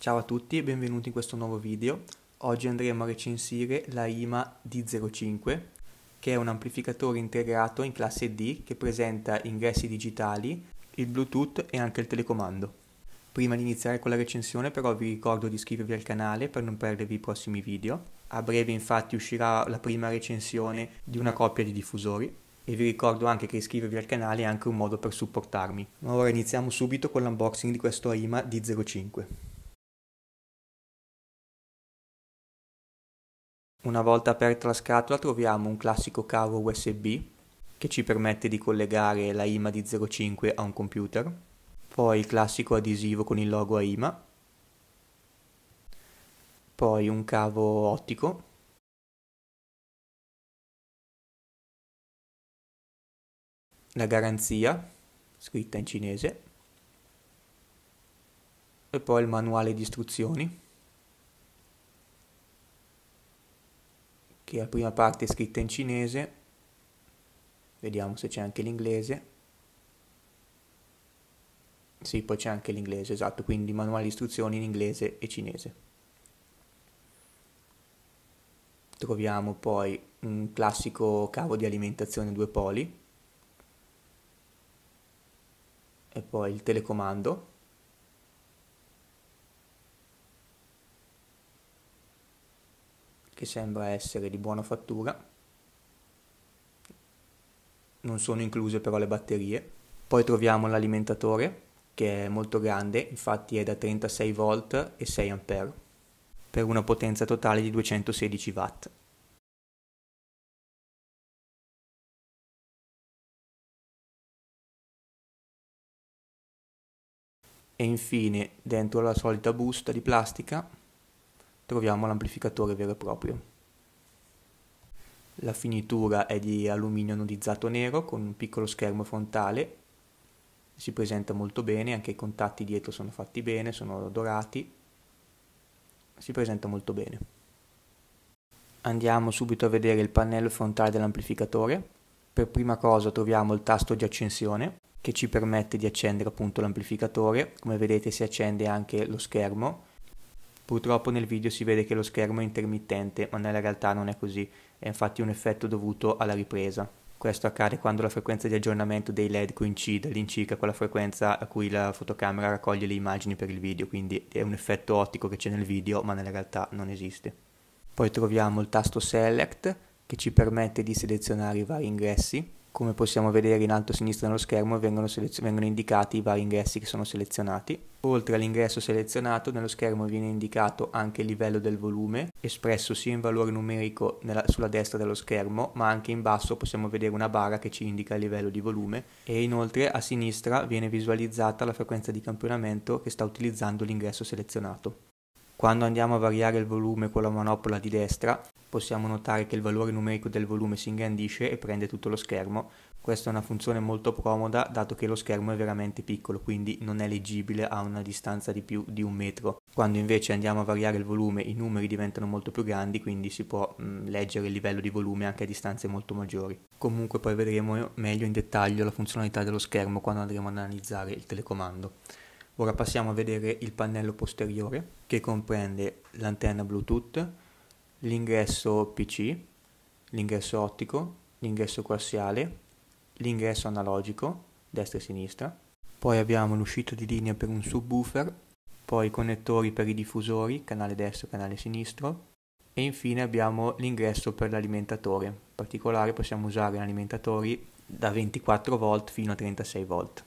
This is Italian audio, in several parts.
Ciao a tutti e benvenuti in questo nuovo video. Oggi andremo a recensire la IMA D05 che è un amplificatore integrato in classe D che presenta ingressi digitali, il Bluetooth e anche il telecomando. Prima di iniziare con la recensione però vi ricordo di iscrivervi al canale per non perdervi i prossimi video. A breve infatti uscirà la prima recensione di una coppia di diffusori e vi ricordo anche che iscrivervi al canale è anche un modo per supportarmi. Ma ora iniziamo subito con l'unboxing di questo IMA D05. Una volta aperta la scatola troviamo un classico cavo USB che ci permette di collegare la IMA di 05 a un computer, poi il classico adesivo con il logo AIMA, poi un cavo ottico, la garanzia scritta in cinese e poi il manuale di istruzioni. che la prima parte è scritta in cinese, vediamo se c'è anche l'inglese, sì poi c'è anche l'inglese, esatto, quindi manuale di istruzioni in inglese e cinese. Troviamo poi un classico cavo di alimentazione due poli, e poi il telecomando, che sembra essere di buona fattura. Non sono incluse però le batterie. Poi troviamo l'alimentatore che è molto grande, infatti è da 36 V e 6 A per una potenza totale di 216 watt. E infine dentro la solita busta di plastica troviamo l'amplificatore vero e proprio. La finitura è di alluminio anodizzato nero con un piccolo schermo frontale, si presenta molto bene, anche i contatti dietro sono fatti bene, sono dorati, si presenta molto bene. Andiamo subito a vedere il pannello frontale dell'amplificatore. Per prima cosa troviamo il tasto di accensione che ci permette di accendere appunto l'amplificatore, come vedete si accende anche lo schermo Purtroppo nel video si vede che lo schermo è intermittente, ma nella realtà non è così, è infatti un effetto dovuto alla ripresa. Questo accade quando la frequenza di aggiornamento dei LED coincide all'incirca con la frequenza a cui la fotocamera raccoglie le immagini per il video, quindi è un effetto ottico che c'è nel video, ma nella realtà non esiste. Poi troviamo il tasto Select, che ci permette di selezionare i vari ingressi, come possiamo vedere in alto a sinistra nello schermo vengono, selezio- vengono indicati i vari ingressi che sono selezionati. Oltre all'ingresso selezionato nello schermo viene indicato anche il livello del volume, espresso sia in valore numerico nella, sulla destra dello schermo, ma anche in basso possiamo vedere una barra che ci indica il livello di volume e inoltre a sinistra viene visualizzata la frequenza di campionamento che sta utilizzando l'ingresso selezionato. Quando andiamo a variare il volume con la manopola di destra possiamo notare che il valore numerico del volume si ingrandisce e prende tutto lo schermo. Questa è una funzione molto comoda dato che lo schermo è veramente piccolo, quindi non è leggibile a una distanza di più di un metro. Quando invece andiamo a variare il volume i numeri diventano molto più grandi, quindi si può mh, mm, leggere il livello di volume anche a distanze molto maggiori. Comunque poi vedremo meglio in dettaglio la funzionalità dello schermo quando andremo ad analizzare il telecomando. Ora passiamo a vedere il pannello posteriore che comprende l'antenna Bluetooth, l'ingresso PC, l'ingresso ottico, l'ingresso coassiale, l'ingresso analogico, destra e sinistra. Poi abbiamo l'uscita di linea per un subwoofer, poi i connettori per i diffusori, canale destro e canale sinistro. E infine abbiamo l'ingresso per l'alimentatore, in particolare possiamo usare alimentatori da 24 V fino a 36 volt.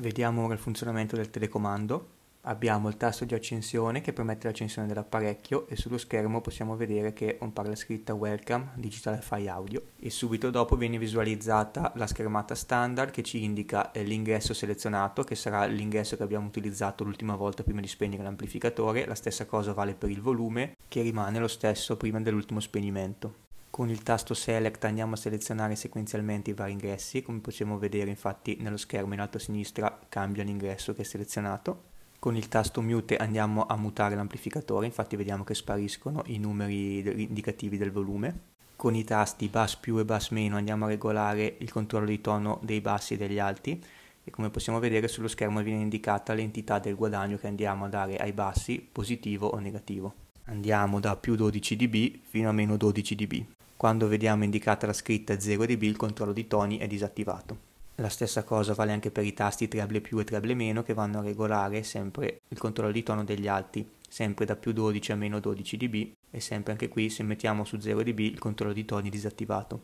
Vediamo ora il funzionamento del telecomando. Abbiamo il tasto di accensione che permette l'accensione dell'apparecchio e sullo schermo possiamo vedere che compare la scritta Welcome Digital File Audio e subito dopo viene visualizzata la schermata standard che ci indica eh, l'ingresso selezionato che sarà l'ingresso che abbiamo utilizzato l'ultima volta prima di spegnere l'amplificatore, la stessa cosa vale per il volume che rimane lo stesso prima dell'ultimo spegnimento. Con il tasto Select andiamo a selezionare sequenzialmente i vari ingressi, come possiamo vedere infatti nello schermo in alto a sinistra cambia l'ingresso che è selezionato. Con il tasto Mute andiamo a mutare l'amplificatore, infatti vediamo che spariscono i numeri indicativi del volume. Con i tasti Bass più e Bass meno andiamo a regolare il controllo di tono dei bassi e degli alti e come possiamo vedere sullo schermo viene indicata l'entità del guadagno che andiamo a dare ai bassi, positivo o negativo. Andiamo da più 12 dB fino a meno 12 dB. Quando vediamo indicata la scritta 0 dB il controllo di toni è disattivato. La stessa cosa vale anche per i tasti treble più e treble meno che vanno a regolare sempre il controllo di tono degli alti, sempre da più 12 a meno 12 dB e sempre anche qui se mettiamo su 0 dB il controllo di toni è disattivato.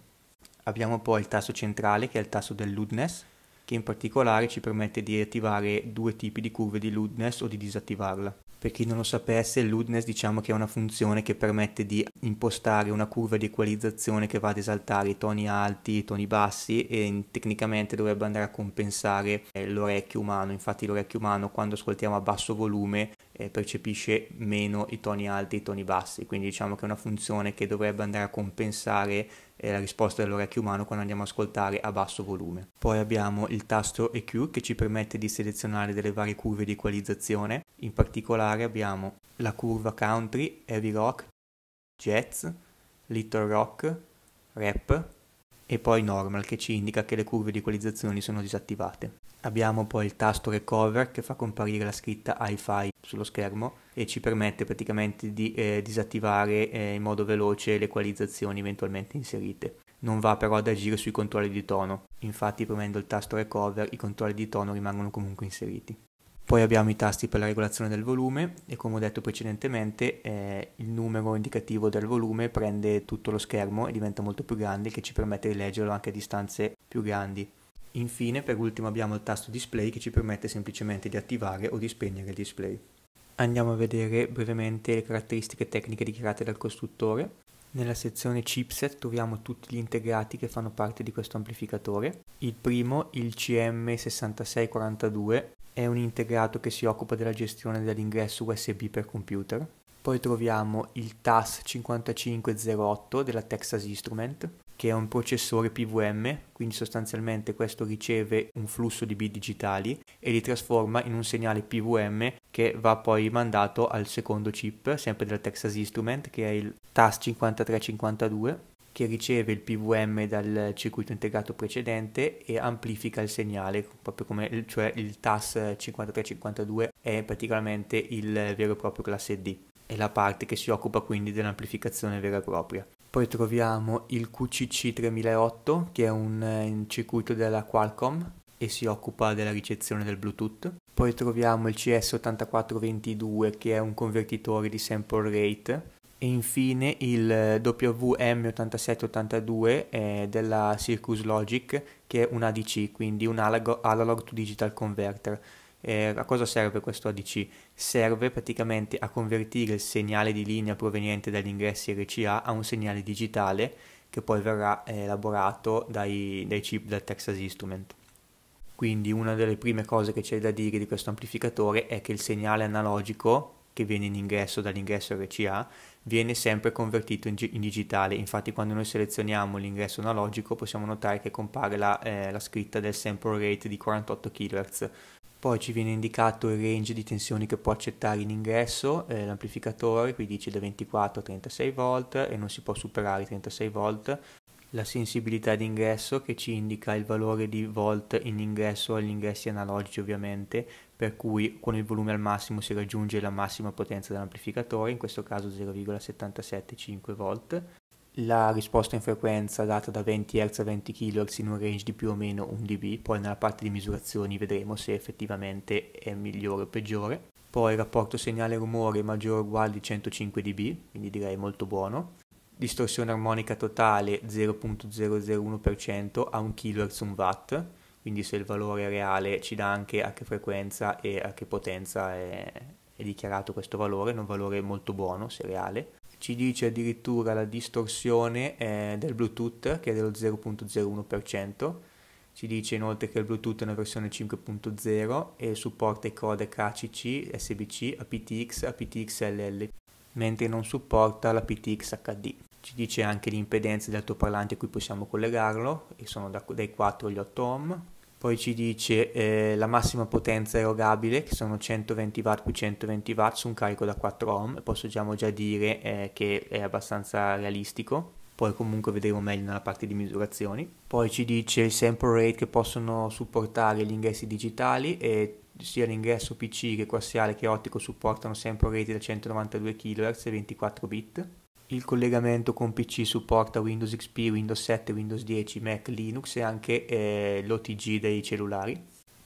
Abbiamo poi il tasto centrale che è il tasto del loudness che in particolare ci permette di attivare due tipi di curve di loudness o di disattivarla. Per chi non lo sapesse, l'oodness diciamo che è una funzione che permette di impostare una curva di equalizzazione che va ad esaltare i toni alti, i toni bassi e tecnicamente dovrebbe andare a compensare eh, l'orecchio umano. Infatti l'orecchio umano quando ascoltiamo a basso volume eh, percepisce meno i toni alti e i toni bassi, quindi diciamo che è una funzione che dovrebbe andare a compensare eh, la risposta dell'orecchio umano quando andiamo ad ascoltare a basso volume. Poi abbiamo il tasto EQ che ci permette di selezionare delle varie curve di equalizzazione, in particolare abbiamo la curva country, heavy rock, jazz, little rock, rap, e poi normal che ci indica che le curve di equalizzazione sono disattivate. Abbiamo poi il tasto recover che fa comparire la scritta hi-fi sullo schermo e ci permette praticamente di eh, disattivare eh, in modo veloce le equalizzazioni eventualmente inserite. Non va però ad agire sui controlli di tono, infatti premendo il tasto recover i controlli di tono rimangono comunque inseriti. Poi abbiamo i tasti per la regolazione del volume e come ho detto precedentemente eh, il numero indicativo del volume prende tutto lo schermo e diventa molto più grande che ci permette di leggerlo anche a distanze più grandi. Infine per ultimo abbiamo il tasto display che ci permette semplicemente di attivare o di spegnere il display. Andiamo a vedere brevemente le caratteristiche tecniche dichiarate dal costruttore. Nella sezione chipset troviamo tutti gli integrati che fanno parte di questo amplificatore. Il primo, il CM6642, è un integrato che si occupa della gestione dell'ingresso USB per computer. Poi troviamo il TAS 5508 della Texas Instrument, che è un processore PVM, quindi sostanzialmente questo riceve un flusso di bit digitali e li trasforma in un segnale PVM che va poi mandato al secondo chip, sempre della Texas Instrument, che è il TAS 5352 che riceve il PVM dal circuito integrato precedente e amplifica il segnale, proprio come il, cioè il TAS 5352 è praticamente il vero e proprio classe D, è la parte che si occupa quindi dell'amplificazione vera e propria. Poi troviamo il QCC 3008 che è un, un eh, circuito della Qualcomm e si occupa della ricezione del Bluetooth. Poi troviamo il CS8422 che è un convertitore di sample rate e infine il eh, WM8782 eh, della Circus Logic che è un ADC, quindi un analog to digital converter. Eh, a cosa serve questo ADC? Serve praticamente a convertire il segnale di linea proveniente dagli ingressi RCA a un segnale digitale che poi verrà eh, elaborato dai, dai chip del Texas Instrument. Quindi una delle prime cose che c'è da dire di questo amplificatore è che il segnale analogico che viene in ingresso dall'ingresso RCA viene sempre convertito in, in, digitale. Infatti, quando noi selezioniamo l'ingresso analogico, possiamo notare che compare la, eh, la scritta del sample rate di 48 kHz. Poi ci viene indicato il range di tensioni che può accettare in ingresso eh, l'amplificatore, qui dice da 24 a 36 V e non si può superare i 36 V La sensibilità d'ingresso che ci indica il valore di volt in ingresso agli ingressi analogici ovviamente per cui con il volume al massimo si raggiunge la massima potenza dell'amplificatore, in questo caso 0,775 V. La risposta in frequenza data da 20 Hz a 20 kHz in un range di più o meno 1 dB, poi nella parte di misurazioni vedremo se effettivamente è migliore o peggiore. Poi il rapporto segnale-rumore maggiore o uguale di 105 dB, quindi direi molto buono. Distorsione armonica totale 0.001% a 1 kHz 1 watt quindi se il valore reale ci dà anche a che frequenza e a che potenza è, è dichiarato questo valore, è un valore molto buono se reale. Ci dice addirittura la distorsione eh, del Bluetooth che è dello 0.01%, ci dice inoltre che il Bluetooth è una versione 5.0 e supporta i codec ACC, SBC, aptX, aptxll, mentre non supporta l'aptX HD. Ci dice anche l'impedenza degli altoparlanti a cui possiamo collegarlo, che sono da, dai 4 agli 8 ohm, poi ci dice eh, la massima potenza erogabile che sono 120 W più 120 W su un carico da 4 ohm e possiamo già dire eh, che è abbastanza realistico poi comunque vedremo meglio nella parte di misurazioni. Poi ci dice il sample rate che possono supportare gli ingressi digitali e sia l'ingresso PC che quassiale che ottico supportano sample rate da 192 kHz e 24 bit il collegamento con PC supporta Windows XP, Windows 7, Windows 10, Mac, Linux e anche eh, l'OTG dei cellulari.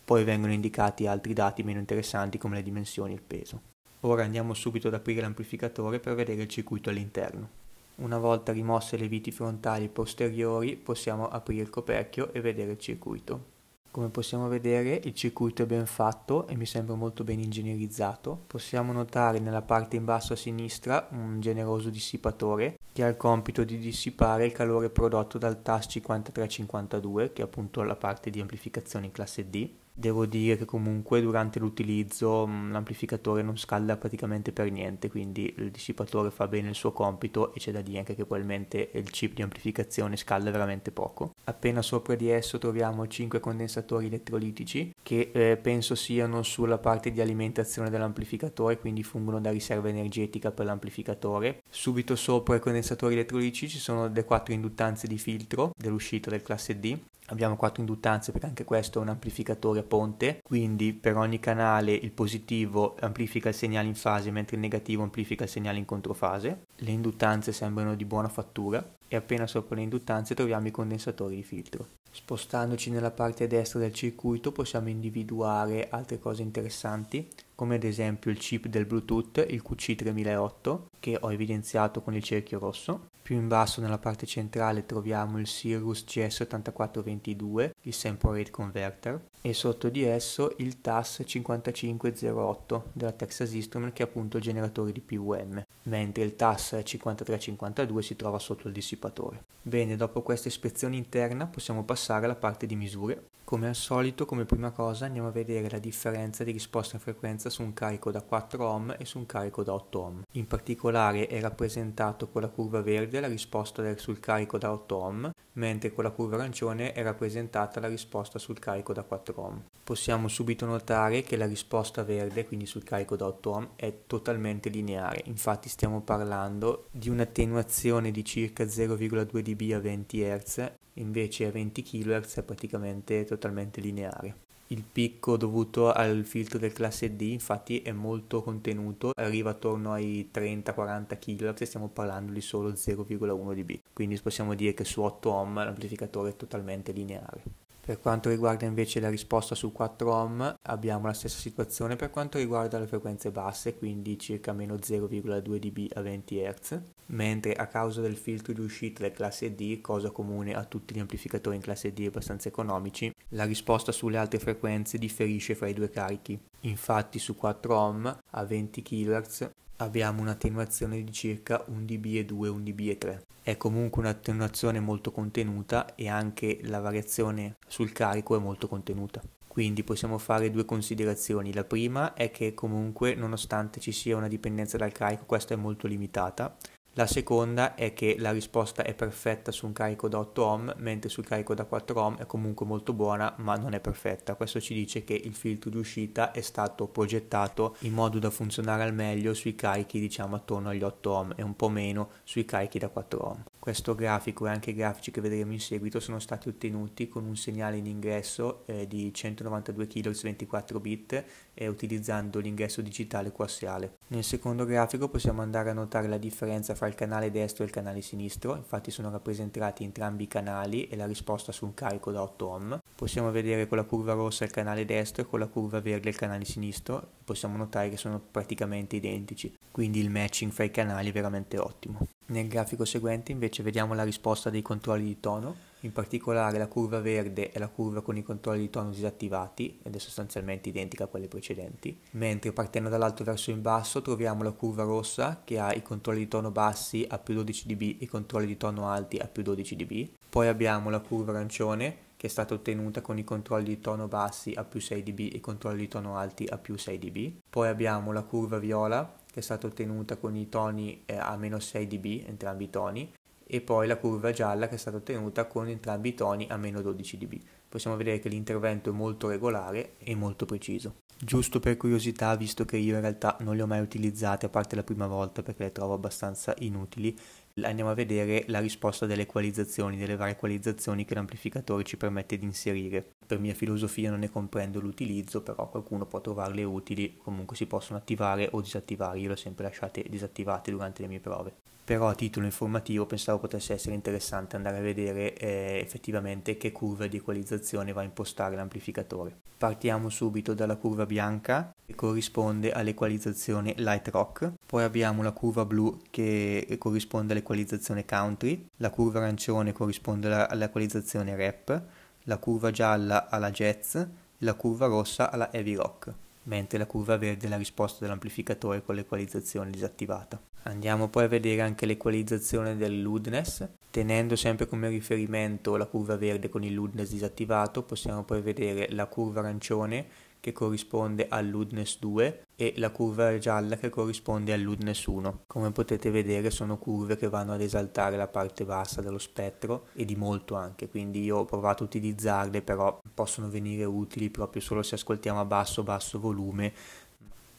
Poi vengono indicati altri dati meno interessanti come le dimensioni e il peso. Ora andiamo subito ad aprire l'amplificatore per vedere il circuito all'interno. Una volta rimosse le viti frontali e posteriori possiamo aprire il coperchio e vedere il circuito. Come possiamo vedere il circuito è ben fatto e mi sembra molto ben ingegnerizzato. Possiamo notare nella parte in basso a sinistra un generoso dissipatore che ha il compito di dissipare il calore prodotto dal TAS 5352 che è appunto la parte di amplificazione in classe D devo dire che comunque durante l'utilizzo mm, l'amplificatore non scalda praticamente per niente, quindi il dissipatore fa bene il suo compito e c'è da dire anche che probabilmente il chip di amplificazione scalda veramente poco. Appena sopra di esso troviamo 5 condensatori elettrolitici che eh, penso siano sulla parte di alimentazione dell'amplificatore, quindi fungono da riserva energetica per l'amplificatore. Subito sopra i condensatori elettrolitici ci sono le 4 induttanze di filtro dell'uscita del classe D Abbiamo quattro induttanze perché anche questo è un amplificatore a ponte, quindi per ogni canale il positivo amplifica il segnale in fase mentre il negativo amplifica il segnale in controfase. Le induttanze sembrano di buona fattura e appena sopra le induttanze troviamo i condensatori di filtro. Spostandoci nella parte destra del circuito possiamo individuare altre cose interessanti come ad esempio il chip del Bluetooth, il QC3008, che ho evidenziato con il cerchio rosso. Più in basso nella parte centrale troviamo il Cirrus GS8422, il sample rate converter e sotto di esso il TAS 5508 della Texas Instrument che è appunto il generatore di PUM, mentre il TAS 5352 si trova sotto il dissipatore. Bene, dopo questa ispezione interna possiamo passare alla parte di misure. Come al solito, come prima cosa andiamo a vedere la differenza di risposta in frequenza su un carico da 4 ohm e su un carico da 8 ohm. In particolare è rappresentato con la curva verde la risposta sul carico da 8 ohm mentre con la curva arancione è rappresentata la risposta sul carico da 4 ohm. Possiamo subito notare che la risposta verde, quindi sul carico da 8 ohm, è totalmente lineare, infatti stiamo parlando di un'attenuazione di circa 0,2 dB a 20 Hz, invece a 20 kHz è praticamente totalmente lineare. Il picco dovuto al filtro del classe D infatti è molto contenuto, arriva attorno ai 30-40 kHz e stiamo parlando di solo 0,1 dB, quindi possiamo dire che su 8 ohm l'amplificatore è totalmente lineare. Per quanto riguarda invece la risposta su 4 ohm abbiamo la stessa situazione per quanto riguarda le frequenze basse, quindi circa meno 0,2 dB a 20 Hz, mentre a causa del filtro di uscita del classe D, cosa comune a tutti gli amplificatori in classe D abbastanza economici, la risposta sulle alte frequenze differisce fra i due carichi. Infatti su 4 ohm a 20 kHz abbiamo un'attenuazione di circa 1 dB2 e 1 dB3. e È comunque un'attenuazione molto contenuta e anche la variazione sul carico è molto contenuta. Quindi possiamo fare due considerazioni. La prima è che comunque nonostante ci sia una dipendenza dal carico, questa è molto limitata la seconda è che la risposta è perfetta su un carico da 8 ohm, mentre sul carico da 4 ohm è comunque molto buona, ma non è perfetta. Questo ci dice che il filtro di uscita è stato progettato in modo da funzionare al meglio sui carichi, diciamo, attorno agli 8 ohm e un po' meno sui carichi da 4 ohm. Questo grafico e anche i grafici che vedremo in seguito sono stati ottenuti con un segnale in ingresso eh, di 192 kHz 24 bit eh, utilizzando l'ingresso digitale coassiale. Nel secondo grafico possiamo andare a notare la differenza fra il canale destro e il canale sinistro, infatti sono rappresentati entrambi i canali e la risposta su un carico da 8 ohm. Possiamo vedere con la curva rossa il canale destro e con la curva verde il canale sinistro, possiamo notare che sono praticamente identici, quindi il matching fra i canali è veramente ottimo. Nel grafico seguente invece vediamo la risposta dei controlli di tono, in particolare la curva verde è la curva con i controlli di tono disattivati ed è sostanzialmente identica a quelle precedenti, mentre partendo dall'alto verso in basso troviamo la curva rossa che ha i controlli di tono bassi a più 12 dB e i controlli di tono alti a più 12 dB, poi abbiamo la curva arancione che è stata ottenuta con i controlli di tono bassi a più 6 dB e i controlli di tono alti a più 6 dB. Poi abbiamo la curva viola che è stata ottenuta con i toni eh, a meno 6 dB, entrambi i toni, e poi la curva gialla che è stata ottenuta con entrambi i toni a meno 12 dB. Possiamo vedere che l'intervento è molto regolare e molto preciso. Giusto per curiosità, visto che io in realtà non le ho mai utilizzate a parte la prima volta perché le trovo abbastanza inutili, andiamo a vedere la risposta delle equalizzazioni, delle varie equalizzazioni che l'amplificatore ci permette di inserire. Per mia filosofia non ne comprendo l'utilizzo, però qualcuno può trovarle utili, comunque si possono attivare o disattivare, io le ho sempre lasciate disattivate durante le mie prove però a titolo informativo pensavo potesse essere interessante andare a vedere eh, effettivamente che curva di equalizzazione va a impostare l'amplificatore. Partiamo subito dalla curva bianca che corrisponde all'equalizzazione light rock, poi abbiamo la curva blu che corrisponde all'equalizzazione country, la curva arancione corrisponde all'equalizzazione rap, la curva gialla alla jazz e la curva rossa alla heavy rock mentre la curva verde è la risposta dell'amplificatore con l'equalizzazione disattivata. Andiamo poi a vedere anche l'equalizzazione del Ludness. Tenendo sempre come riferimento la curva verde con il Ludness disattivato, possiamo poi vedere la curva arancione che corrisponde al Ludness 2 e la curva gialla che corrisponde al Ludness 1. Come potete vedere sono curve che vanno ad esaltare la parte bassa dello spettro e di molto anche, quindi io ho provato a utilizzarle però possono venire utili proprio solo se ascoltiamo a basso basso volume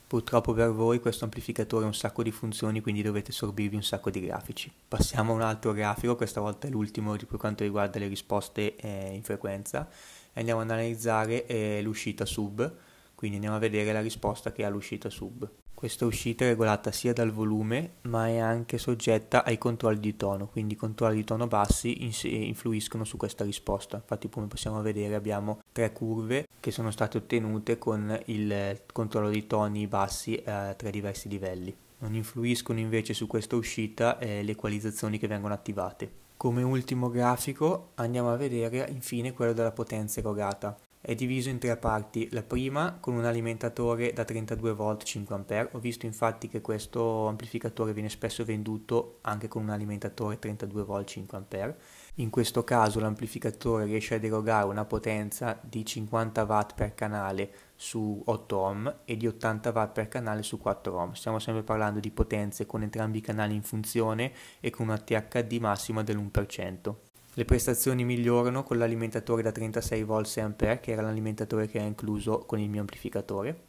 Purtroppo per voi questo amplificatore ha un sacco di funzioni, quindi dovete sorbirvi un sacco di grafici. Passiamo a un altro grafico, questa volta è l'ultimo per quanto riguarda le risposte eh, in frequenza. Andiamo ad analizzare eh, l'uscita sub, quindi andiamo a vedere la risposta che ha l'uscita sub. Questa uscita è regolata sia dal volume ma è anche soggetta ai controlli di tono, quindi i controlli di tono bassi eh, influiscono su questa risposta. Infatti come possiamo vedere abbiamo tre curve che sono state ottenute con il controllo di toni bassi a eh, tre diversi livelli. Non influiscono invece su questa uscita eh, le equalizzazioni che vengono attivate. Come ultimo grafico andiamo a vedere infine quello della potenza erogata è diviso in tre parti, la prima con un alimentatore da 32V 5A, ho visto infatti che questo amplificatore viene spesso venduto anche con un alimentatore 32V 5A, in questo caso l'amplificatore riesce a derogare una potenza di 50 W per canale su 8 ohm e di 80 W per canale su 4 ohm. Stiamo sempre parlando di potenze con entrambi i canali in funzione e con una THD massima dell'1%. Le prestazioni migliorano con l'alimentatore da 36 V che era l'alimentatore che è incluso con il mio amplificatore.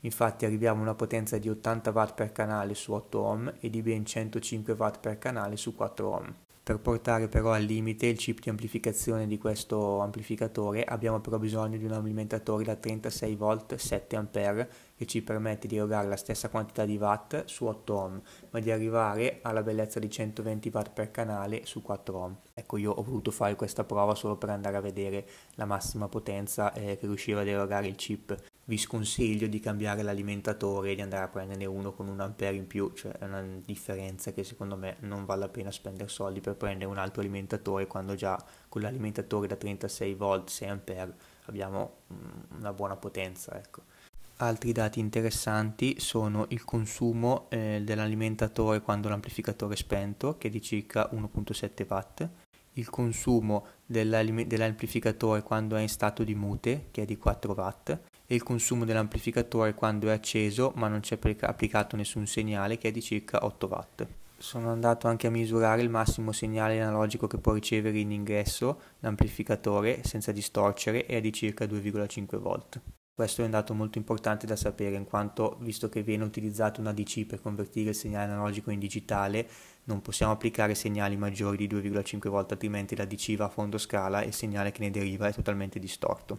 Infatti arriviamo a una potenza di 80 W per canale su 8 ohm e di ben 105 W per canale su 4 ohm. Per portare però al limite il chip di amplificazione di questo amplificatore abbiamo però bisogno di un alimentatore da 36 v 7A che ci permette di erogare la stessa quantità di watt su 8 ohm, ma di arrivare alla bellezza di 120 watt per canale su 4 ohm. Ecco, io ho voluto fare questa prova solo per andare a vedere la massima potenza eh, che riusciva ad erogare il chip vi sconsiglio di cambiare l'alimentatore e di andare a prenderne uno con un ampere in più, cioè è una differenza che secondo me non vale la pena spendere soldi per prendere un altro alimentatore quando già con l'alimentatore da 36 volt 6 ampere abbiamo mm, una buona potenza, ecco. Altri dati interessanti sono il consumo eh, dell'alimentatore quando l'amplificatore è spento, che è di circa 1.7 watt, il consumo dell'amplificatore quando è in stato di mute, che è di 4 watt, e il consumo dell'amplificatore quando è acceso ma non c'è applicato nessun segnale che è di circa 8 watt. Sono andato anche a misurare il massimo segnale analogico che può ricevere in ingresso l'amplificatore senza distorcere e è di circa 2,5 volt. Questo è un dato molto importante da sapere in quanto, visto che viene utilizzato un ADC per convertire il segnale analogico in digitale, non possiamo applicare segnali maggiori di 2,5 volt altrimenti l'ADC va a fondo scala e il segnale che ne deriva è totalmente distorto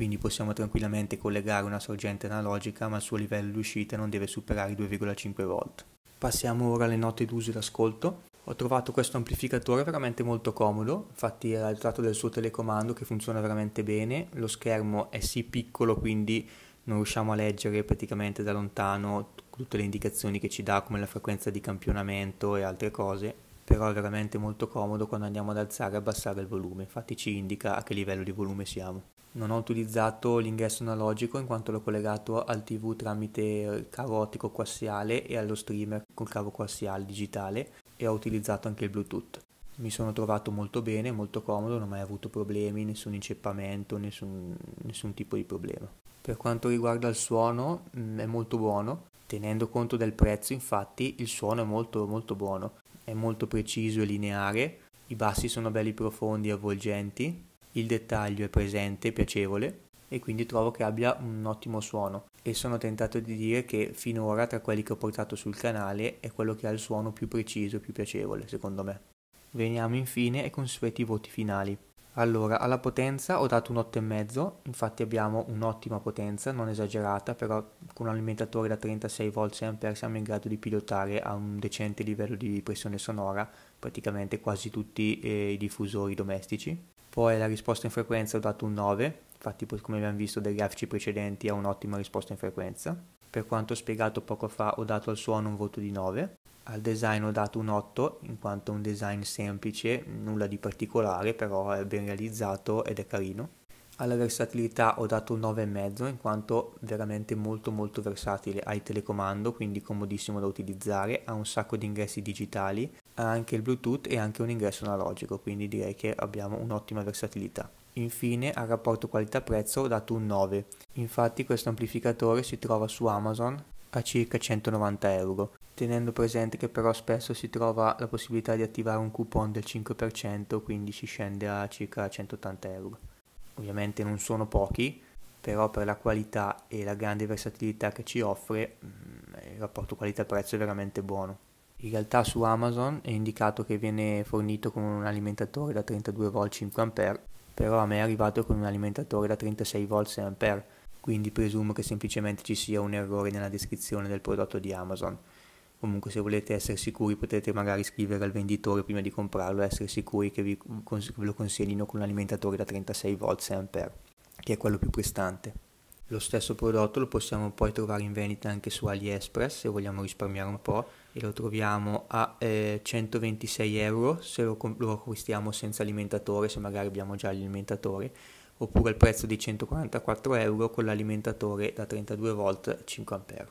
quindi possiamo tranquillamente collegare una sorgente analogica ma il suo livello di uscita non deve superare i 2,5 volt. Passiamo ora alle note d'uso e d'ascolto. Ho trovato questo amplificatore veramente molto comodo, infatti era tratto del suo telecomando che funziona veramente bene, lo schermo è sì piccolo quindi non riusciamo a leggere praticamente da lontano tutte le indicazioni che ci dà come la frequenza di campionamento e altre cose, però è veramente molto comodo quando andiamo ad alzare e abbassare il volume, infatti ci indica a che livello di volume siamo non ho utilizzato l'ingresso analogico in quanto l'ho collegato al TV tramite eh, cavo ottico coassiale e allo streamer col cavo coassiale digitale e ho utilizzato anche il Bluetooth. Mi sono trovato molto bene, molto comodo, non ho mai avuto problemi, nessun inceppamento, nessun, nessun tipo di problema. Per quanto riguarda il suono mm, è molto buono, tenendo conto del prezzo infatti il suono è molto molto buono, è molto preciso e lineare, i bassi sono belli profondi e avvolgenti, il dettaglio è presente piacevole e quindi trovo che abbia un ottimo suono e sono tentato di dire che finora tra quelli che ho portato sul canale è quello che ha il suono più preciso e più piacevole secondo me. Veniamo infine ai consueti voti finali. Allora, alla potenza ho dato un 8,5, infatti abbiamo un'ottima potenza, non esagerata, però con un alimentatore da 36V siamo in grado di pilotare a un decente livello di pressione sonora praticamente quasi tutti eh, i diffusori domestici. Poi la risposta in frequenza ho dato un 9, infatti come abbiamo visto dai grafici precedenti ha un'ottima risposta in frequenza. Per quanto spiegato poco fa ho dato al suono un voto di 9, al design ho dato un 8 in quanto è un design semplice, nulla di particolare, però è ben realizzato ed è carino. Alla versatilità ho dato un 9,5 in quanto veramente molto molto versatile, ha il telecomando quindi comodissimo da utilizzare, ha un sacco di ingressi digitali, ha anche il Bluetooth e anche un ingresso analogico, quindi direi che abbiamo un'ottima versatilità. Infine al rapporto qualità-prezzo ho dato un 9, infatti questo amplificatore si trova su Amazon a circa 190 euro, tenendo presente che però spesso si trova la possibilità di attivare un coupon del 5%, quindi si scende a circa 180 euro. Ovviamente non sono pochi, però per la qualità e la grande versatilità che ci offre mm, il rapporto qualità-prezzo è veramente buono. In realtà su Amazon è indicato che viene fornito con un alimentatore da 32V 5A, però a me è arrivato con un alimentatore da 36V 6A, quindi presumo che semplicemente ci sia un errore nella descrizione del prodotto di Amazon. Comunque se volete essere sicuri potete magari scrivere al venditore prima di comprarlo e essere sicuri che vi cons- lo consiglino con un alimentatore da 36V 6A, che è quello più prestante. Lo stesso prodotto lo possiamo poi trovare in vendita anche su AliExpress se vogliamo risparmiare un po' e lo troviamo a eh, 126 euro se lo, lo acquistiamo senza alimentatore, se magari abbiamo già l'alimentatore, oppure al prezzo di 144 euro con l'alimentatore da 32 volt 5 ampere.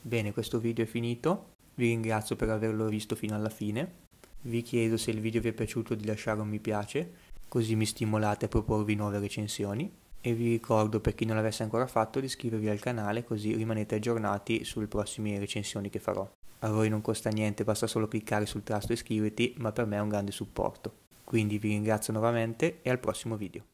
Bene, questo video è finito, vi ringrazio per averlo visto fino alla fine, vi chiedo se il video vi è piaciuto di lasciare un mi piace, così mi stimolate a proporvi nuove recensioni e vi ricordo per chi non l'avesse ancora fatto di iscrivervi al canale così rimanete aggiornati sulle prossime recensioni che farò. A voi non costa niente, basta solo cliccare sul tasto iscriviti, ma per me è un grande supporto. Quindi vi ringrazio nuovamente e al prossimo video.